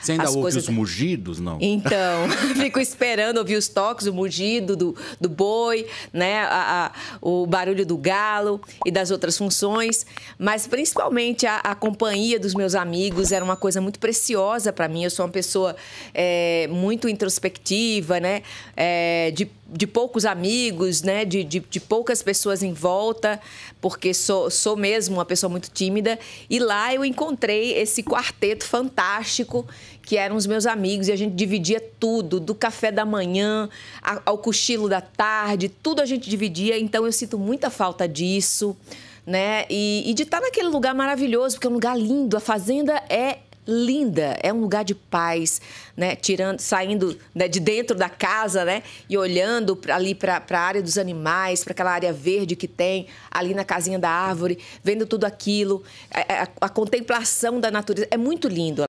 Você ainda ouve coisas... os mugidos, não? Então, fico esperando ouvir os toques, o mugido do, do boi, né? A, a, o barulho do galo e das outras funções. Mas principalmente a, a companhia dos meus amigos era uma coisa muito preciosa para mim. Eu sou uma pessoa é, muito introspectiva, né? É, de, de poucos amigos, né? De, de, de, poucas pessoas em volta, porque sou, sou mesmo uma pessoa muito tímida. E lá eu encontrei esse quarteto fantástico fantástico, que eram os meus amigos, e a gente dividia tudo, do café da manhã ao cochilo da tarde, tudo a gente dividia, então eu sinto muita falta disso, né? E, e de estar naquele lugar maravilhoso, porque é um lugar lindo, a fazenda é linda, é um lugar de paz, né? Tirando, saindo né, de dentro da casa, né? E olhando ali para a área dos animais, para aquela área verde que tem ali na casinha da árvore, vendo tudo aquilo, a, é, é, a, a contemplação da natureza, é muito lindo.